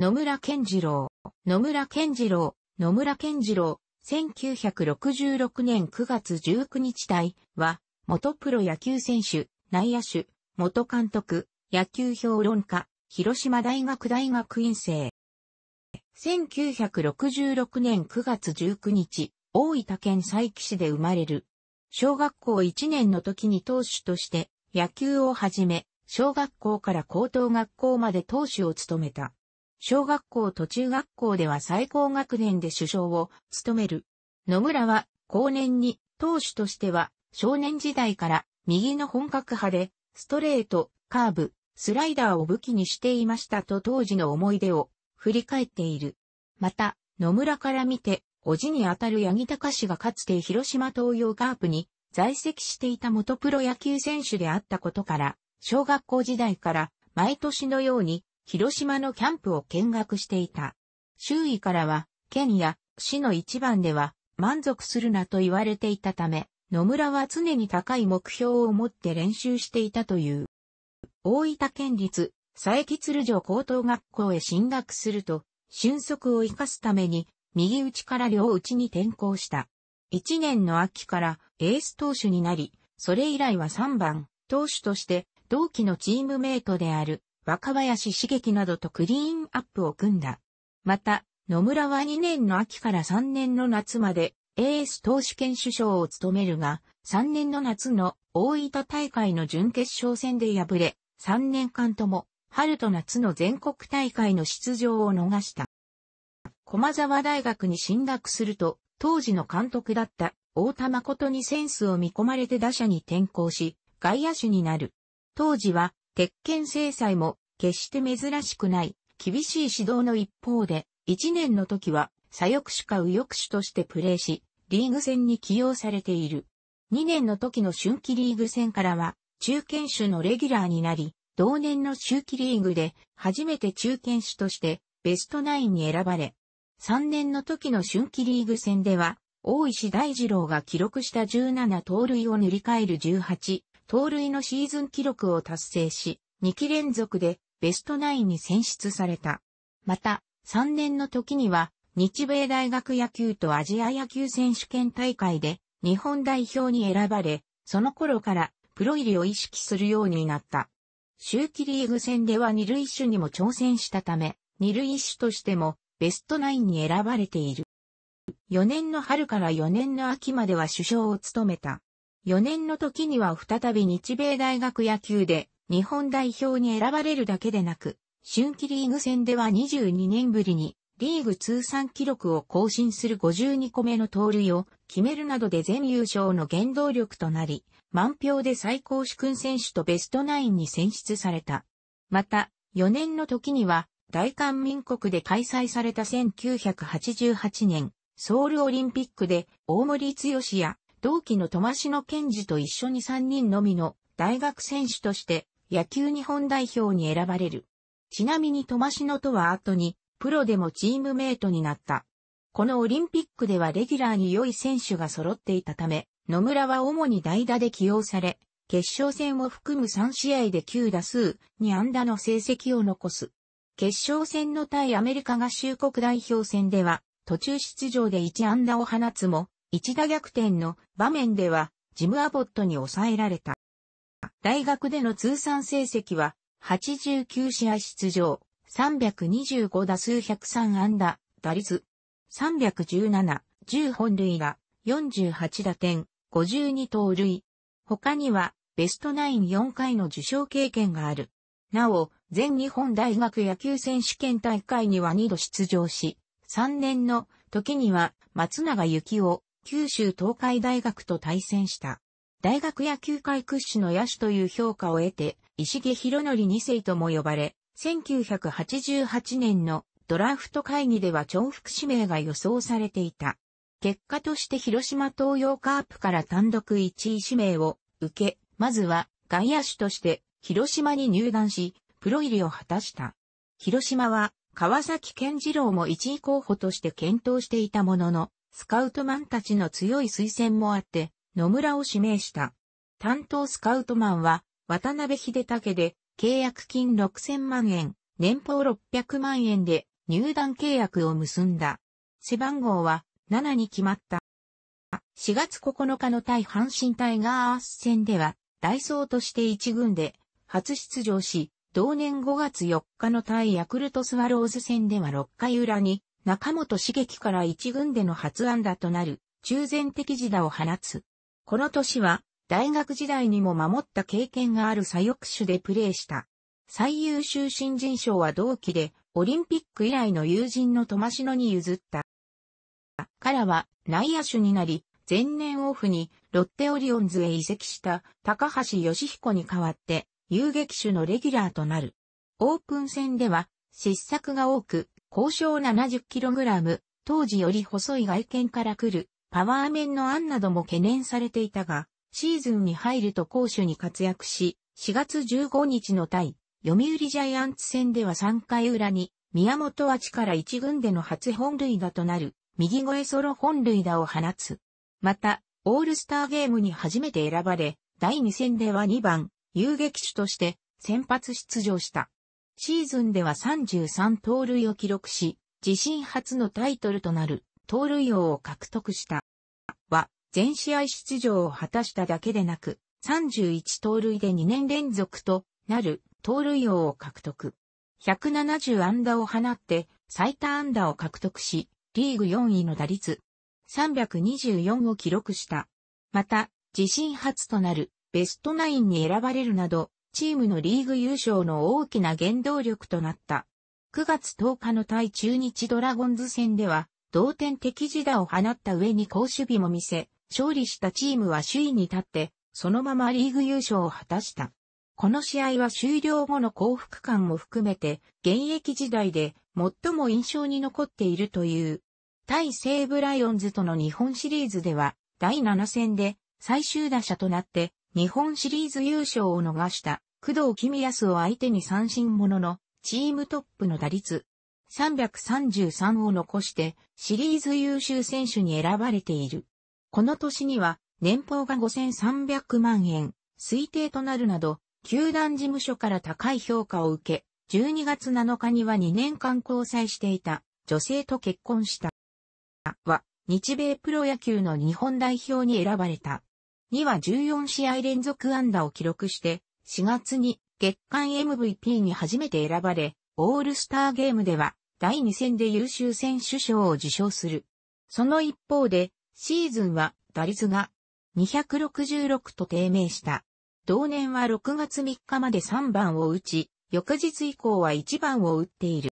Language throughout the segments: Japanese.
野村健次郎、野村健次郎、野村健次郎、1966年9月19日台は、元プロ野球選手、内野手、元監督、野球評論家、広島大学大学院生。1966年9月19日、大分県佐伯市で生まれる。小学校1年の時に投手として野球を始め、小学校から高等学校まで投手を務めた。小学校と中学校では最高学年で首相を務める。野村は後年に投手としては少年時代から右の本格派でストレート、カーブ、スライダーを武器にしていましたと当時の思い出を振り返っている。また、野村から見て、おじにあたる八木隆がかつて広島東洋カープに在籍していた元プロ野球選手であったことから、小学校時代から毎年のように広島のキャンプを見学していた。周囲からは、県や市の一番では満足するなと言われていたため、野村は常に高い目標を持って練習していたという。大分県立佐伯鶴城高等学校へ進学すると、俊足を生かすために、右打ちから両打ちに転向した。一年の秋からエース投手になり、それ以来は3番、投手として、同期のチームメイトである若林茂樹などとクリーンアップを組んだ。また、野村は2年の秋から3年の夏まで、エース投手兼首相を務めるが、3年の夏の大分大会の準決勝戦で敗れ、3年間とも、春と夏の全国大会の出場を逃した。駒沢大学に進学すると、当時の監督だった大田誠にセンスを見込まれて打者に転向し、外野手になる。当時は鉄拳制裁も決して珍しくない厳しい指導の一方で、1年の時は左翼手か右翼手としてプレーし、リーグ戦に起用されている。2年の時の春季リーグ戦からは、中堅手のレギュラーになり、同年の秋季リーグで初めて中堅手としてベストナインに選ばれ、3年の時の春季リーグ戦では、大石大二郎が記録した17盗塁を塗り替える18盗塁のシーズン記録を達成し、2期連続でベストナインに選出された。また、3年の時には、日米大学野球とアジア野球選手権大会で日本代表に選ばれ、その頃からプロ入りを意識するようになった。秋季リーグ戦では二塁手にも挑戦したため、二塁手としてもベストナインに選ばれている。4年の春から4年の秋までは首相を務めた。4年の時には再び日米大学野球で日本代表に選ばれるだけでなく、春季リーグ戦では22年ぶりにリーグ通算記録を更新する52個目の盗塁を決めるなどで全優勝の原動力となり、満票で最高主君選手とベストナインに選出された。また、4年の時には、大韓民国で開催された1988年、ソウルオリンピックで大森剛や同期の戸の健二と一緒に3人のみの大学選手として野球日本代表に選ばれる。ちなみに戸のとは後にプロでもチームメイトになった。このオリンピックではレギュラーに良い選手が揃っていたため、野村は主に代打で起用され、決勝戦を含む3試合で9打数2安打の成績を残す。決勝戦の対アメリカ合衆国代表戦では、途中出場で1安打を放つも、一打逆転の場面では、ジム・アボットに抑えられた。大学での通算成績は、89試合出場、325打数103安打、打率、317、10本塁打、48打点、52盗塁。他には、ベストナイン4回の受賞経験がある。なお、全日本大学野球選手権大会には2度出場し、3年の時には松永幸雄、九州東海大学と対戦した。大学野球界屈指の野手という評価を得て、石毛博則2世とも呼ばれ、1988年のドラフト会議では重複指名が予想されていた。結果として広島東洋カープから単独1位指名を受け、まずは外野手として広島に入団し、プロ入りを果たした。広島は川崎健次郎も1位候補として検討していたものの、スカウトマンたちの強い推薦もあって、野村を指名した。担当スカウトマンは、渡辺秀武で、契約金6000万円、年俸600万円で、入団契約を結んだ。背番号は、7に決まった。4月9日の対阪神タイガース戦では、ダイソーとして1軍で、初出場し、同年5月4日の対ヤクルトスワローズ戦では6回裏に中本茂樹から一軍での初安打となる、中前的時打を放つ。この年は、大学時代にも守った経験がある左翼手でプレーした。最優秀新人賞は同期で、オリンピック以来の友人の友篠に譲った。からは内野手になり、前年オフにロッテオリオンズへ移籍した高橋義彦に代わって遊撃手のレギュラーとなる。オープン戦では失策が多く高小 70kg、当時より細い外見から来るパワー面の案なども懸念されていたが、シーズンに入ると攻守に活躍し、4月15日の対、読売ジャイアンツ戦では3回裏に、宮本はから1軍での初本塁打となる、右越ソロ本塁打を放つ。また、オールスターゲームに初めて選ばれ、第2戦では2番、遊撃手として先発出場した。シーズンでは33盗塁を記録し、自身初のタイトルとなる盗塁王を獲得した。は、全試合出場を果たしただけでなく、31盗塁で2年連続となる盗塁王を獲得。170安打を放って最多安打を獲得し、リーグ4位の打率324を記録した。また、自身初となるベストナインに選ばれるなど、チームのリーグ優勝の大きな原動力となった。9月10日の対中日ドラゴンズ戦では、同点的自打を放った上に好守備も見せ、勝利したチームは首位に立って、そのままリーグ優勝を果たした。この試合は終了後の幸福感も含めて、現役時代で最も印象に残っているという。対西武ライオンズとの日本シリーズでは、第7戦で最終打者となって日本シリーズ優勝を逃した工藤君康を相手に三振ものの、チームトップの打率333を残してシリーズ優秀選手に選ばれている。この年には年俸が5300万円、推定となるなど、球団事務所から高い評価を受け、12月7日には2年間交際していた女性と結婚した。は、日米プロ野球の日本代表に選ばれた。には14試合連続安打を記録して、4月に月間 MVP に初めて選ばれ、オールスターゲームでは第2戦で優秀選手賞を受賞する。その一方で、シーズンは打率が266と低迷した。同年は6月3日まで3番を打ち、翌日以降は1番を打っている。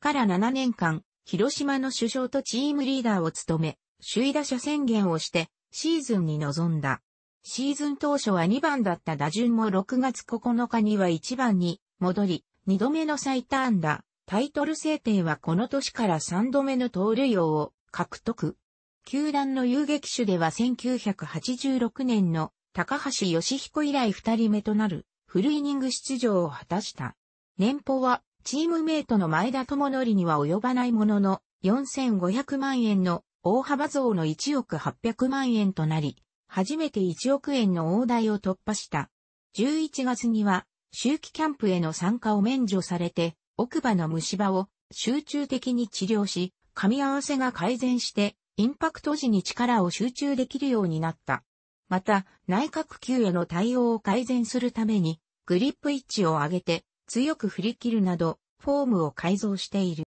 から7年間、広島の首相とチームリーダーを務め、首位打者宣言をして、シーズンに臨んだ。シーズン当初は2番だった打順も6月9日には1番に戻り、2度目の最多安打、タイトル制定はこの年から3度目の盗塁王を獲得。球団の遊撃手では1986年の高橋義彦以来2人目となるフルイニング出場を果たした。年俸はチームメイトの前田智則には及ばないものの4500万円の大幅増の1億800万円となり、初めて1億円の大台を突破した。11月には、周期キャンプへの参加を免除されて、奥歯の虫歯を集中的に治療し、噛み合わせが改善して、インパクト時に力を集中できるようになった。また、内角球への対応を改善するために、グリップ位置を上げて、強く振り切るなど、フォームを改造している。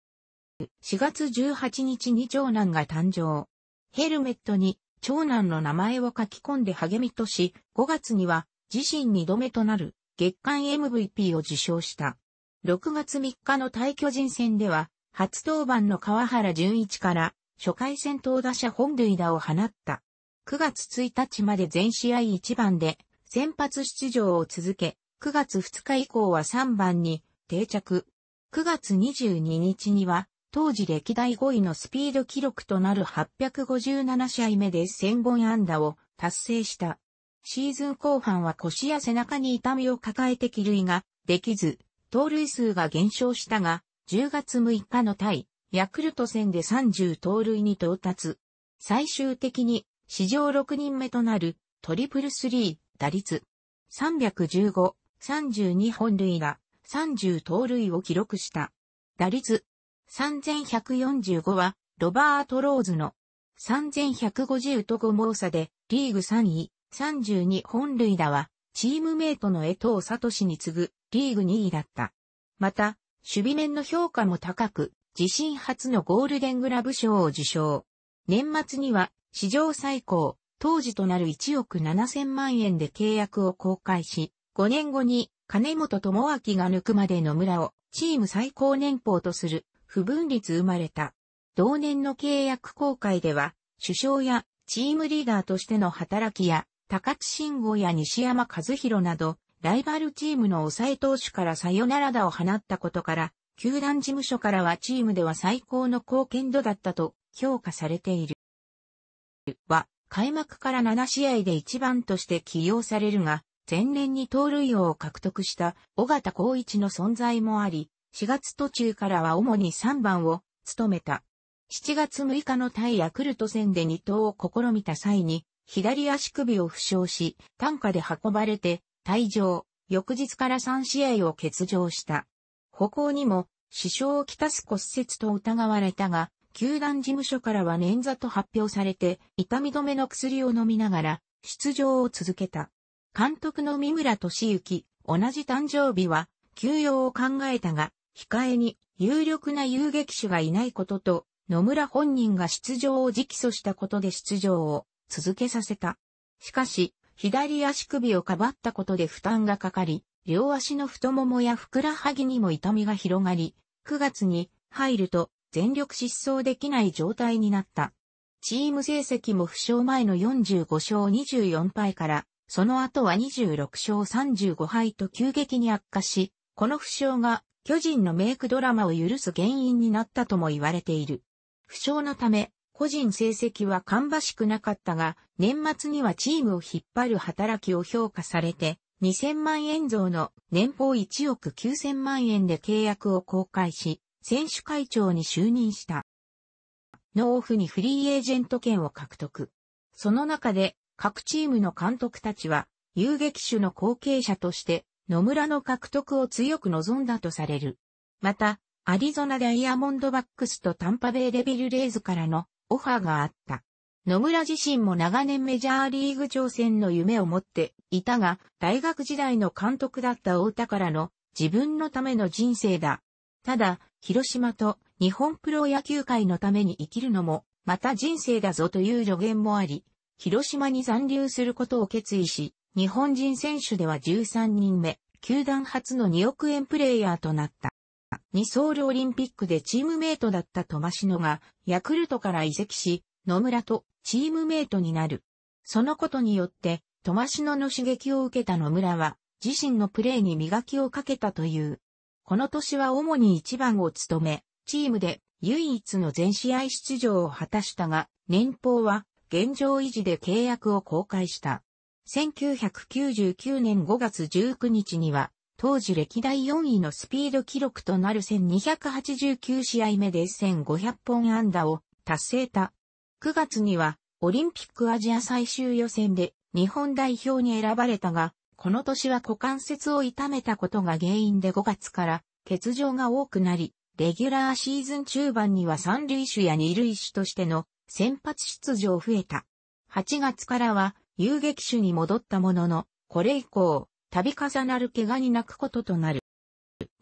4月18日に長男が誕生。ヘルメットに長男の名前を書き込んで励みとし、5月には自身2度目となる月間 MVP を受賞した。6月3日の対巨人戦では、初登板の川原純一から初回戦投打者本塁打を放った。9月1日まで全試合1番で先発出場を続け、9月2日以降は3番に定着。9月22日には当時歴代5位のスピード記録となる857試合目で1000本安打を達成した。シーズン後半は腰や背中に痛みを抱えて気類ができず、盗塁数が減少したが、10月6日の対、ヤクルト戦で30盗塁に到達。最終的に史上6人目となるトリプルスリー打率315、32本塁が、30盗塁を記録した。打率3145は、ロバート・ローズの3150と5毛差で、リーグ3位、32本塁打は、チームメイトの江藤聡に次ぐ、リーグ2位だった。また、守備面の評価も高く、自身初のゴールデングラブ賞を受賞。年末には、史上最高、当時となる1億7000万円で契約を公開し、5年後に金本智明が抜くまで野村をチーム最高年俸とする不分率生まれた。同年の契約公開では、首相やチームリーダーとしての働きや、高津信吾や西山和弘など、ライバルチームの抑え投手からサヨナラだを放ったことから、球団事務所からはチームでは最高の貢献度だったと評価されている。は、開幕から7試合で1番として起用されるが、前年に盗塁王を獲得した尾形光一の存在もあり、4月途中からは主に3番を務めた。7月6日の対ヤクルト戦で2投を試みた際に、左足首を負傷し、担架で運ばれて、退場、翌日から3試合を欠場した。歩行にも、支障をきたす骨折と疑われたが、球団事務所からは捻挫と発表されて、痛み止めの薬を飲みながら、出場を続けた。監督の三村敏行、同じ誕生日は、休養を考えたが、控えに有力な遊撃手がいないことと、野村本人が出場を直訴したことで出場を続けさせた。しかし、左足首をかばったことで負担がかかり、両足の太ももやふくらはぎにも痛みが広がり、9月に入ると全力疾走できない状態になった。チーム成績も負傷前の45勝24敗から、その後は26勝35敗と急激に悪化し、この負傷が巨人のメイクドラマを許す原因になったとも言われている。負傷のため、個人成績は芳しくなかったが、年末にはチームを引っ張る働きを評価されて、2000万円増の年俸1億9000万円で契約を公開し、選手会長に就任した。ノーオフにフリーエージェント権を獲得。その中で、各チームの監督たちは、遊撃手の後継者として、野村の獲得を強く望んだとされる。また、アリゾナダイヤモンドバックスとタンパベイデビルレイズからのオファーがあった。野村自身も長年メジャーリーグ挑戦の夢を持っていたが、大学時代の監督だった大田からの自分のための人生だ。ただ、広島と日本プロ野球界のために生きるのも、また人生だぞという助言もあり、広島に残留することを決意し、日本人選手では13人目、球団初の2億円プレイヤーとなった。2ソウルオリンピックでチームメイトだったトマシノが、ヤクルトから移籍し、野村とチームメイトになる。そのことによって、トマシノの刺激を受けた野村は、自身のプレーに磨きをかけたという。この年は主に1番を務め、チームで唯一の全試合出場を果たしたが、年俸は現状維持で契約を公開した。1999年5月19日には、当時歴代4位のスピード記録となる1289試合目で1500本安打を達成た。9月には、オリンピックアジア最終予選で日本代表に選ばれたが、この年は股関節を痛めたことが原因で5月から欠場が多くなり、レギュラーシーズン中盤には三塁手や二塁手としての先発出場増えた。8月からは遊撃手に戻ったものの、これ以降、度重なる怪我に泣くこととなる。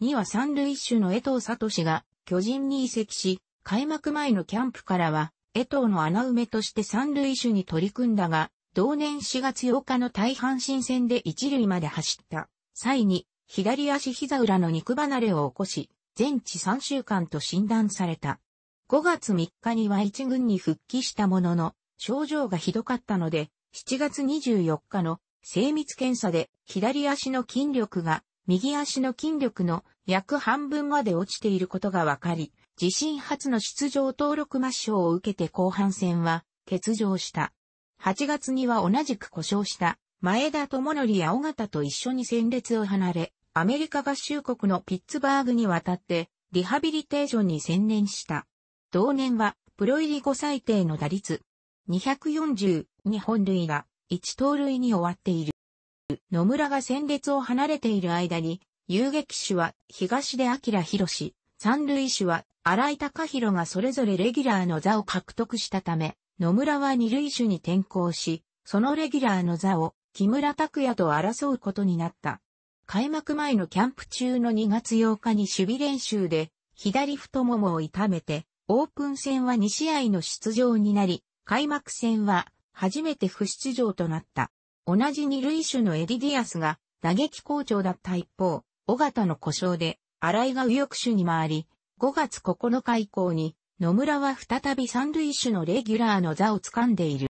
2は三塁手の江藤聡が巨人に移籍し、開幕前のキャンプからは、江藤の穴埋めとして三塁手に取り組んだが、同年4月8日の大阪新戦で一塁まで走った際に、左足膝裏の肉離れを起こし、全治3週間と診断された。5月3日には一軍に復帰したものの、症状がひどかったので、7月24日の精密検査で左足の筋力が右足の筋力の約半分まで落ちていることが分かり、自身初の出場登録抹消を受けて後半戦は欠場した。8月には同じく故障した前田智則や尾形と一緒に戦列を離れ、アメリカ合衆国のピッツバーグに渡ってリハビリテーションに専念した。同年はプロ入り5最低の打率242本塁が1盗塁に終わっている。野村が戦列を離れている間に、遊撃手は東出明宏、三塁手は荒井隆弘がそれぞれレギュラーの座を獲得したため、野村は二塁手に転向し、そのレギュラーの座を木村拓也と争うことになった。開幕前のキャンプ中の2月8日に守備練習で左太ももを痛めて、オープン戦は2試合の出場になり、開幕戦は初めて不出場となった。同じ二塁手のエディ・ディアスが打撃好調だった一方、尾形の故障で新井が右翼手に回り、5月9日以降に野村は再び三塁手のレギュラーの座を掴んでいる。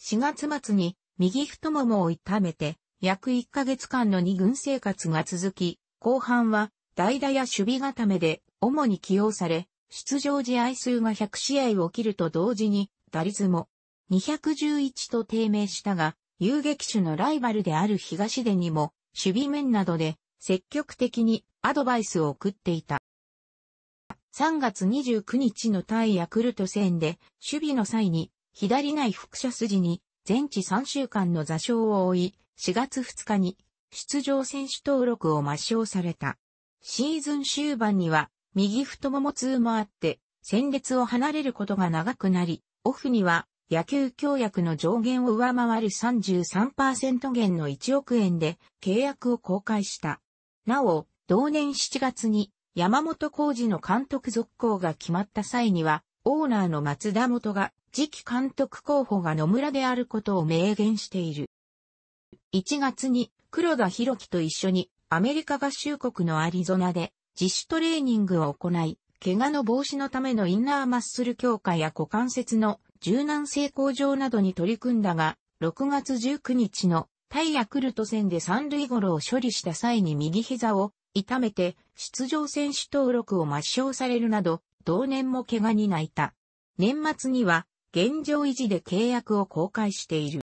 4月末に右太ももを痛めて約1ヶ月間の二軍生活が続き、後半は代打や守備固めで主に起用され、出場試合数が100試合を切ると同時に打率も211と低迷したが、遊撃手のライバルである東出にも、守備面などで積極的にアドバイスを送っていた。3月29日の対ヤクルト戦で、守備の際に、左内副斜筋に、全治3週間の座礁を負い、4月2日に、出場選手登録を抹消された。シーズン終盤には、右太もも痛もあって、戦列を離れることが長くなり、オフには、野球協約の上限を上回る33%減の1億円で契約を公開した。なお、同年7月に山本浩二の監督続行が決まった際には、オーナーの松田元が次期監督候補が野村であることを明言している。1月に黒田博樹と一緒にアメリカ合衆国のアリゾナで自主トレーニングを行い、怪我の防止のためのインナーマッスル強化や股関節の柔軟性向上などに取り組んだが、6月19日の対ヤクルト戦で三塁ゴロを処理した際に右膝を痛めて出場選手登録を抹消されるなど、同年も怪我に泣いた。年末には現状維持で契約を公開している。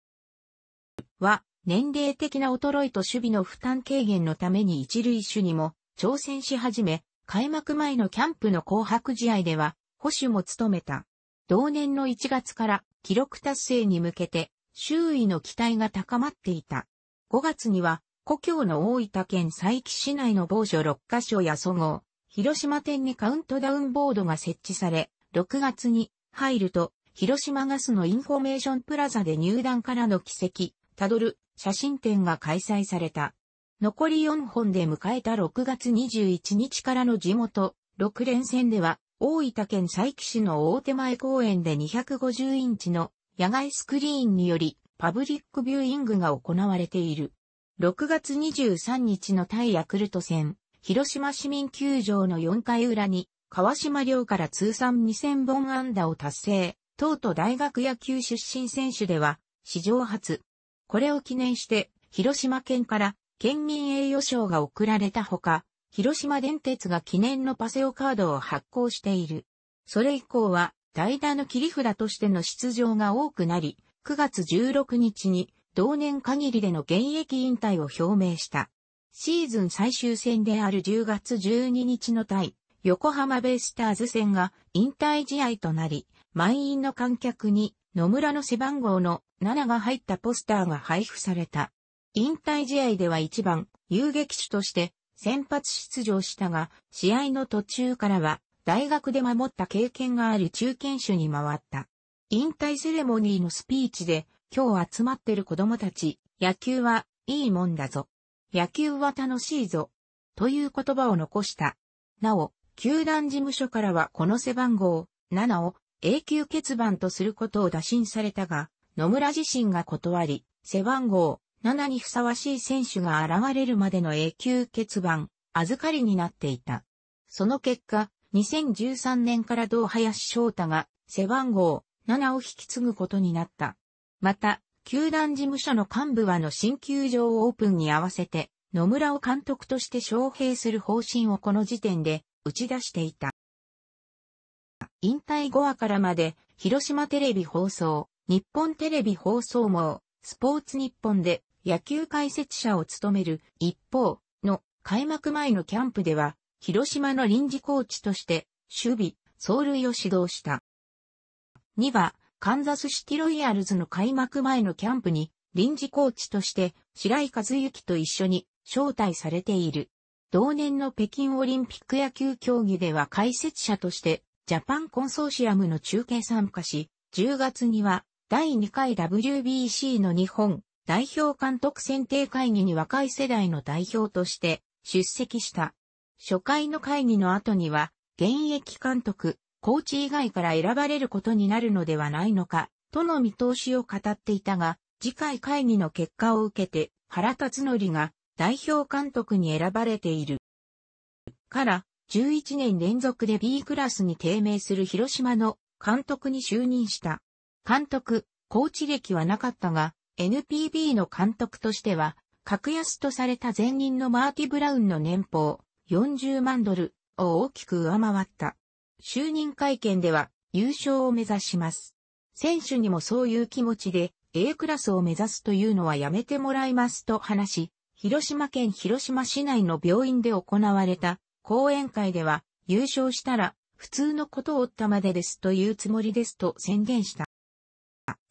は、年齢的な衰えと守備の負担軽減のために一塁手にも挑戦し始め、開幕前のキャンプの紅白試合では、保守も務めた。同年の1月から記録達成に向けて、周囲の期待が高まっていた。5月には、故郷の大分県佐伯市内の某所6カ所や総合、広島店にカウントダウンボードが設置され、6月に入ると、広島ガスのインフォメーションプラザで入団からの奇跡、たどる写真展が開催された。残り4本で迎えた6月21日からの地元、6連戦では、大分県佐伯市の大手前公園で250インチの野外スクリーンによりパブリックビューイングが行われている。6月23日の対ヤクルト戦、広島市民球場の4回裏に、川島亮から通算2000本安打を達成、東都大学野球出身選手では、史上初。これを記念して、広島県から県民栄誉賞が贈られたほか、広島電鉄が記念のパセオカードを発行している。それ以降は、代打の切り札としての出場が多くなり、9月16日に同年限りでの現役引退を表明した。シーズン最終戦である10月12日の対横浜ベイスターズ戦が引退試合となり、満員の観客に野村の背番号の7が入ったポスターが配布された。引退試合では1番、遊撃手として先発出場したが、試合の途中からは大学で守った経験がある中堅手に回った。引退セレモニーのスピーチで、今日集まってる子供たち、野球はいいもんだぞ。野球は楽しいぞ。という言葉を残した。なお、球団事務所からはこの背番号7を永久欠番とすることを打診されたが、野村自身が断り、背番号7にふさわしい選手が現れるまでの永久欠番、預かりになっていた。その結果、2013年から同林翔太が背番号7を引き継ぐことになった。また、球団事務所の幹部はの新球場オープンに合わせて、野村を監督として招聘する方針をこの時点で打ち出していた。引退後はからまで、広島テレビ放送、日本テレビ放送網、スポーツ日本で野球解説者を務める一方の開幕前のキャンプでは、広島の臨時コーチとして、守備、走塁を指導した。2は、カンザスシティロイヤルズの開幕前のキャンプに、臨時コーチとして、白井和幸と一緒に招待されている。同年の北京オリンピック野球競技では解説者として、ジャパンコンソーシアムの中継参加し、10月には、第2回 WBC の日本代表監督選定会議に若い世代の代表として出席した。初回の会議の後には、現役監督、コーチ以外から選ばれることになるのではないのか、との見通しを語っていたが、次回会議の結果を受けて、原辰則が代表監督に選ばれている。から、11年連続で B クラスに低迷する広島の監督に就任した。監督、コーチ歴はなかったが、NPB の監督としては、格安とされた前任のマーティ・ブラウンの年俸40万ドルを大きく上回った。就任会見では優勝を目指します。選手にもそういう気持ちで A クラスを目指すというのはやめてもらいますと話し、広島県広島市内の病院で行われた講演会では優勝したら普通のことを追ったまでですというつもりですと宣言した。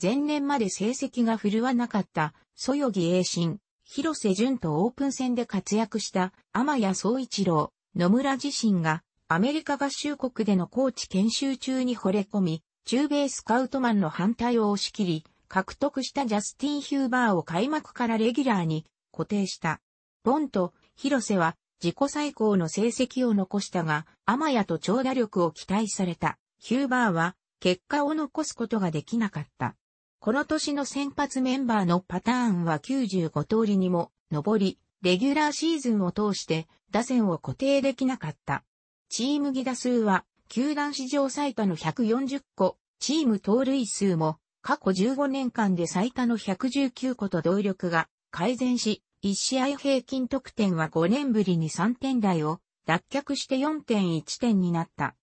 前年まで成績が振るわなかった、そよぎ栄心。広瀬淳とオープン戦で活躍した天谷総一郎、野村自身がアメリカ合衆国でのコーチ研修中に惚れ込み、中米スカウトマンの反対を押し切り、獲得したジャスティン・ヒューバーを開幕からレギュラーに固定した。ボンと広瀬は自己最高の成績を残したが、天谷と長打力を期待された。ヒューバーは結果を残すことができなかった。この年の先発メンバーのパターンは95通りにも上り、レギュラーシーズンを通して打線を固定できなかった。チーム犠打数は球団史上最多の140個、チーム盗塁数も過去15年間で最多の119個と動力が改善し、1試合平均得点は5年ぶりに3点台を脱却して4.1点になった。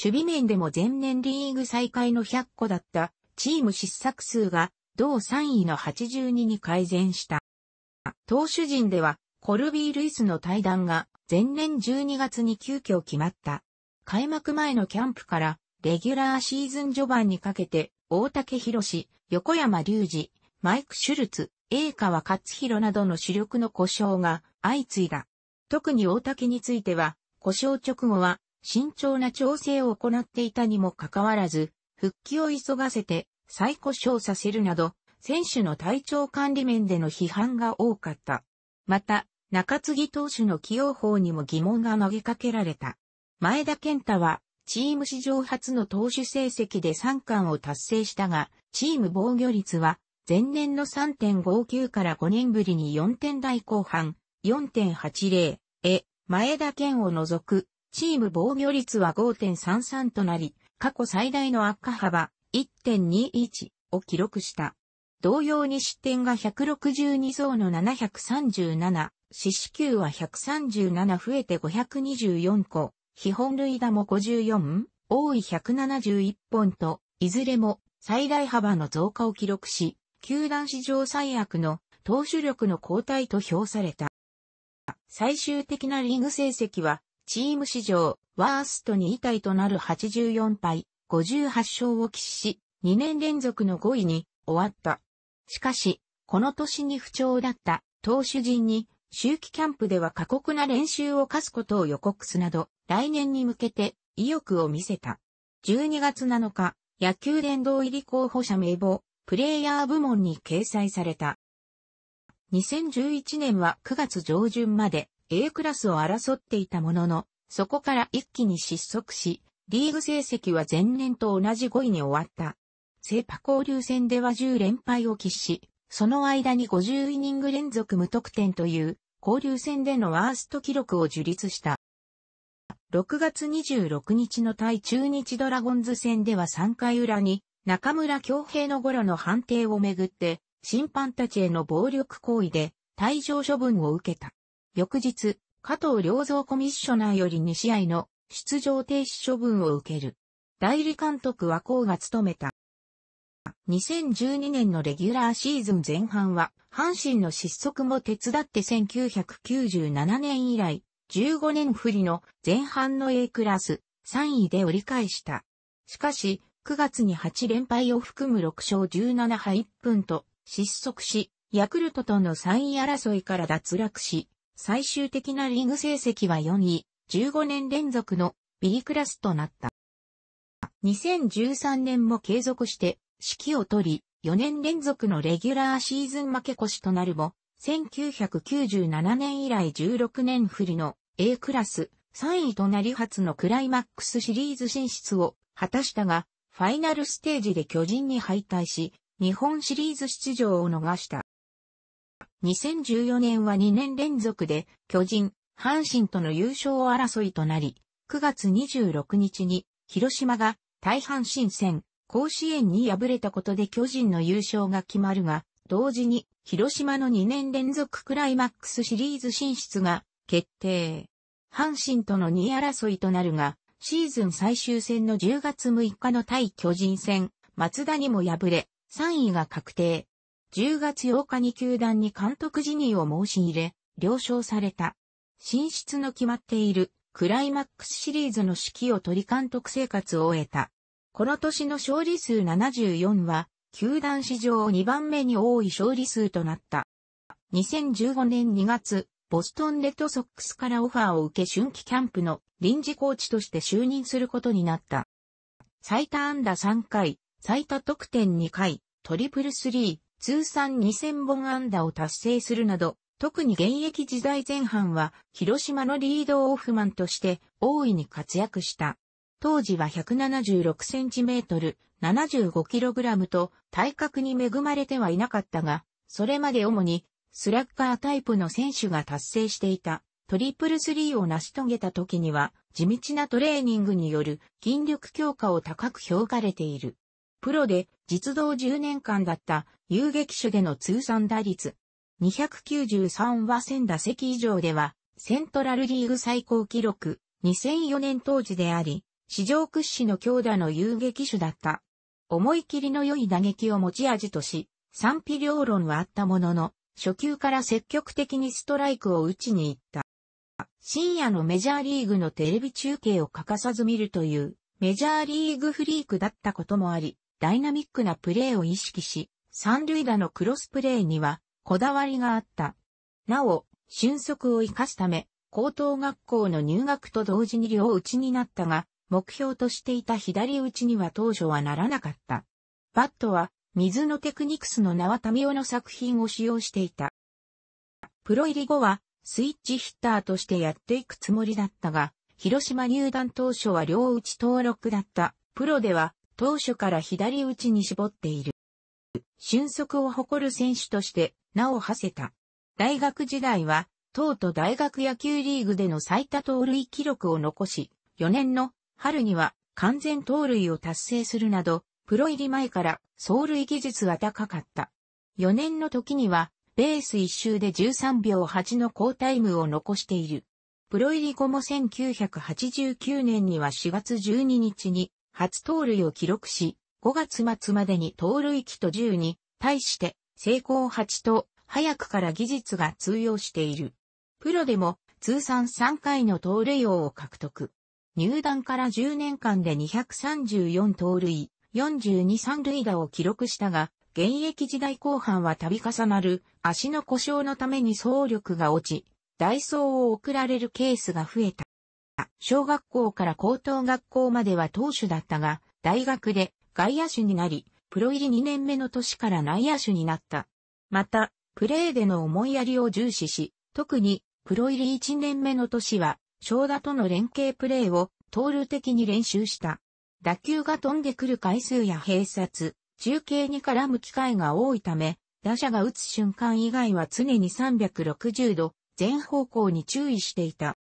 守備面でも前年リーグ再開の100個だったチーム失策数が同3位の82に改善した。投手陣ではコルビー・ルイスの対談が前年12月に急遽決まった。開幕前のキャンプからレギュラーシーズン序盤にかけて大竹博士、横山隆二、マイク・シュルツ、栄川勝弘などの主力の故障が相次いだ。特に大竹については、故障直後は慎重な調整を行っていたにもかかわらず、復帰を急がせて再故障させるなど、選手の体調管理面での批判が多かった。また、中継ぎ投手の起用法にも疑問が投げかけられた。前田健太は、チーム史上初の投手成績で3冠を達成したが、チーム防御率は、前年の3.59から5年ぶりに4点台後半、4.80へ、前田健を除くチーム防御率は5.33となり、過去最大の悪化幅1.21を記録した。同様に失点が162増の737、四死球は137増えて524個、基本類打も54、多い171本と、いずれも最大幅の増加を記録し、球団史上最悪の投手力の交代と評された。最終的なリーグ成績はチーム史上、ワースト2位体となる84敗、58勝を喫し、2年連続の5位に終わった。しかし、この年に不調だった投手陣に、周期キャンプでは過酷な練習を課すことを予告すなど、来年に向けて意欲を見せた。12月7日、野球殿堂入り候補者名簿、プレイヤー部門に掲載された。2011年は9月上旬まで A クラスを争っていたものの、そこから一気に失速し、リーグ成績は前年と同じ5位に終わった。セーパ交流戦では10連敗を喫し、その間に50イニング連続無得点という、交流戦でのワースト記録を樹立した。6月26日の対中日ドラゴンズ戦では3回裏に、中村京平の頃の判定をめぐって、審判たちへの暴力行為で退場処分を受けた。翌日、加藤良造コミッショナーより2試合の出場停止処分を受ける。代理監督はこうが務めた。2012年のレギュラーシーズン前半は、阪神の失速も手伝って1997年以来、15年振りの前半の A クラス、3位で折り返した。しかし、9月に8連敗を含む6勝17敗1分と失速し、ヤクルトとの3位争いから脱落し、最終的なリーグ成績は4位、15年連続の B クラスとなった。2013年も継続して指揮を取り、4年連続のレギュラーシーズン負け越しとなるも、1997年以来16年振りの A クラス3位となり初のクライマックスシリーズ進出を果たしたが、ファイナルステージで巨人に敗退し、日本シリーズ出場を逃した。2014年は2年連続で巨人、阪神との優勝争いとなり、9月26日に広島が大阪神戦、甲子園に敗れたことで巨人の優勝が決まるが、同時に広島の2年連続クライマックスシリーズ進出が決定。阪神との2位争いとなるが、シーズン最終戦の10月6日の対巨人戦、松田にも敗れ、3位が確定。10月8日に球団に監督辞任を申し入れ、了承された。進出の決まっているクライマックスシリーズの指揮を取り監督生活を終えた。この年の勝利数74は、球団史上2番目に多い勝利数となった。2015年2月、ボストンレッドソックスからオファーを受け春季キャンプの臨時コーチとして就任することになった。最多安打3回、最多得点2回、トリプルスリー、通算2000本安打を達成するなど、特に現役時代前半は広島のリードオフマンとして大いに活躍した。当時は 176cm、75kg と体格に恵まれてはいなかったが、それまで主にスラッガータイプの選手が達成していたトリプルスリーを成し遂げた時には地道なトレーニングによる筋力強化を高く評価れている。プロで実動10年間だった遊撃手での通算打率。293は1000打席以上では、セントラルリーグ最高記録、2004年当時であり、史上屈指の強打の遊撃手だった。思い切りの良い打撃を持ち味とし、賛否両論はあったものの、初級から積極的にストライクを打ちに行った。深夜のメジャーリーグのテレビ中継を欠かさず見るという、メジャーリーグフリークだったこともあり、ダイナミックなプレーを意識し、三塁打のクロスプレーにはこだわりがあった。なお、俊足を生かすため、高等学校の入学と同時に両打ちになったが、目標としていた左打ちには当初はならなかった。バットは、水のテクニクスの縄民夫の作品を使用していた。プロ入り後は、スイッチヒッターとしてやっていくつもりだったが、広島入団当初は両打ち登録だった。プロでは、当初から左打ちに絞っている。俊足を誇る選手として名を馳せた。大学時代は、東と大学野球リーグでの最多盗塁記録を残し、4年の春には完全盗塁を達成するなど、プロ入り前から走塁技術は高かった。4年の時には、ベース1周で13秒8の好タイムを残している。プロ入り後も1989年には4月12日に初盗塁を記録し、5月末までに盗塁機と10に、対して、成功8と、早くから技術が通用している。プロでも、通算3回の盗塁王を獲得。入団から10年間で234盗塁、42三塁打を記録したが、現役時代後半は度重なる足の故障のために総力が落ち、ダイソーを送られるケースが増えた。小学校から高等学校までは投手だったが、大学で外野手になり、プロ入り2年目の年から内野手になった。また、プレーでの思いやりを重視し、特にプロ入り1年目の年は、正田との連携プレーを投入的に練習した。打球が飛んでくる回数や併殺、中継に絡む機会が多いため、打者が打つ瞬間以外は常に360度、全方向に注意していた。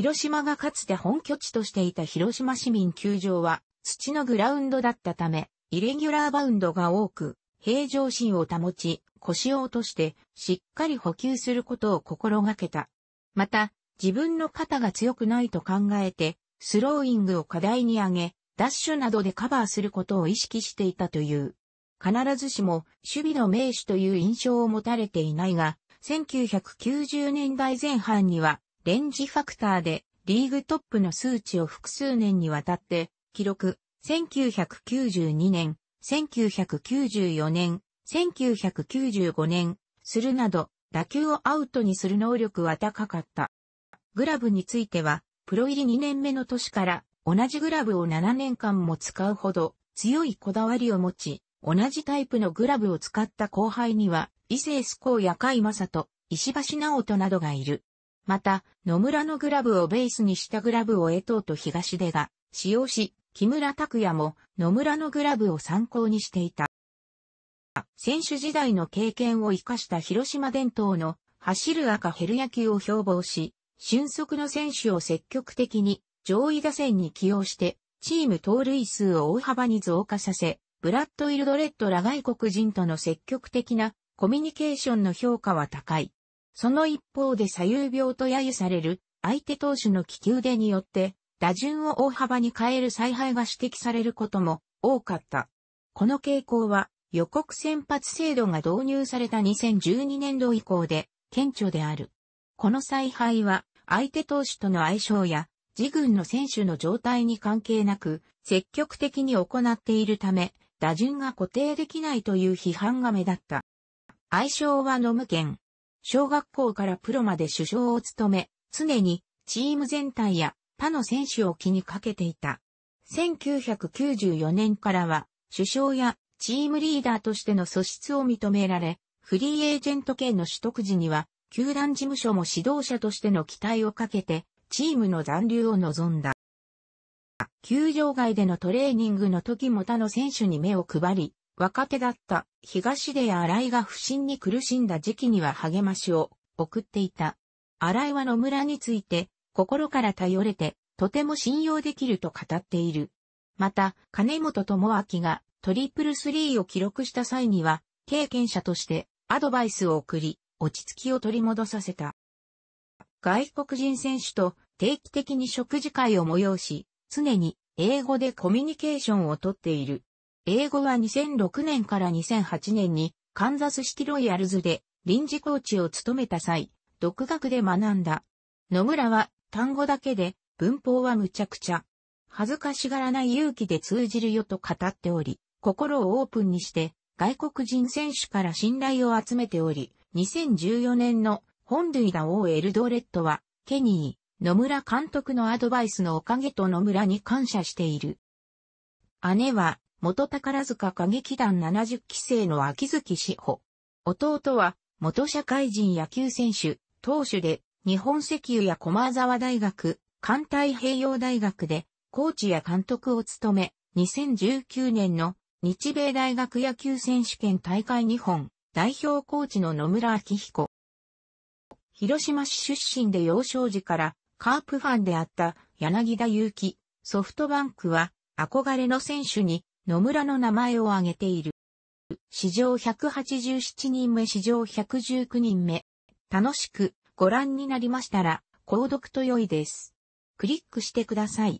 広島がかつて本拠地としていた広島市民球場は土のグラウンドだったため、イレギュラーバウンドが多く、平常心を保ち、腰を落としてしっかり補給することを心がけた。また、自分の肩が強くないと考えて、スローイングを課題に挙げ、ダッシュなどでカバーすることを意識していたという。必ずしも守備の名手という印象を持たれていないが、1990年代前半にはレンジファクターでリーグトップの数値を複数年にわたって記録。1992年、1994年、1995年、するなど、打球をアウトにする能力は高かった。グラブについては、プロ入り2年目の年から同じグラブを7年間も使うほど強いこだわりを持ち、同じタイプのグラブを使った後輩には、伊勢スコーや甲斐正人、石橋直人などがいる。また、野村のグラブをベースにしたグラブを江藤と東出が使用し、木村拓也も野村のグラブを参考にしていた。選手時代の経験を活かした広島伝統の走る赤ヘル野球を標榜し、俊足の選手を積極的に上位打線に起用して、チーム盗塁数を大幅に増加させ、ブラッド・イルドレッドら外国人との積極的なコミュニケーションの評価は高い。その一方で左右病と揶揄される相手投手の気球でによって打順を大幅に変える采配が指摘されることも多かった。この傾向は予告先発制度が導入された2012年度以降で顕著である。この采配は相手投手との相性や自軍の選手の状態に関係なく積極的に行っているため打順が固定できないという批判が目立った。愛称はノム県、小学校からプロまで首相を務め、常にチーム全体や他の選手を気にかけていた。1994年からは首相やチームリーダーとしての素質を認められ、フリーエージェント権の取得時には、球団事務所も指導者としての期待をかけて、チームの残留を望んだ。球場外でのトレーニングの時も他の選手に目を配り、若手だった東出や新井が不振に苦しんだ時期には励ましを送っていた。新井は野村について心から頼れてとても信用できると語っている。また、金本智明がトリプルスリーを記録した際には経験者としてアドバイスを送り、落ち着きを取り戻させた。外国人選手と定期的に食事会を催し、常に英語でコミュニケーションをとっている。英語は2006年から2008年にカンザスシティロイヤルズで臨時コーチを務めた際、独学で学んだ。野村は単語だけで文法はむちゃくちゃ。恥ずかしがらない勇気で通じるよと語っており、心をオープンにして外国人選手から信頼を集めており、2014年の本塁打王エルドレッドは、ケニー、野村監督のアドバイスのおかげと野村に感謝している。姉は元宝塚歌劇団70期生の秋月志保。弟は、元社会人野球選手、投手で、日本石油や駒沢大学、関太平洋大学で、コーチや監督を務め、2019年の日米大学野球選手権大会日本代表コーチの野村昭彦。広島市出身で幼少時からカープファンであった柳田祐希、ソフトバンクは憧れの選手に野村の名前を挙げている。史上187人目史上119人目。楽しくご覧になりましたら、購読と良いです。クリックしてください。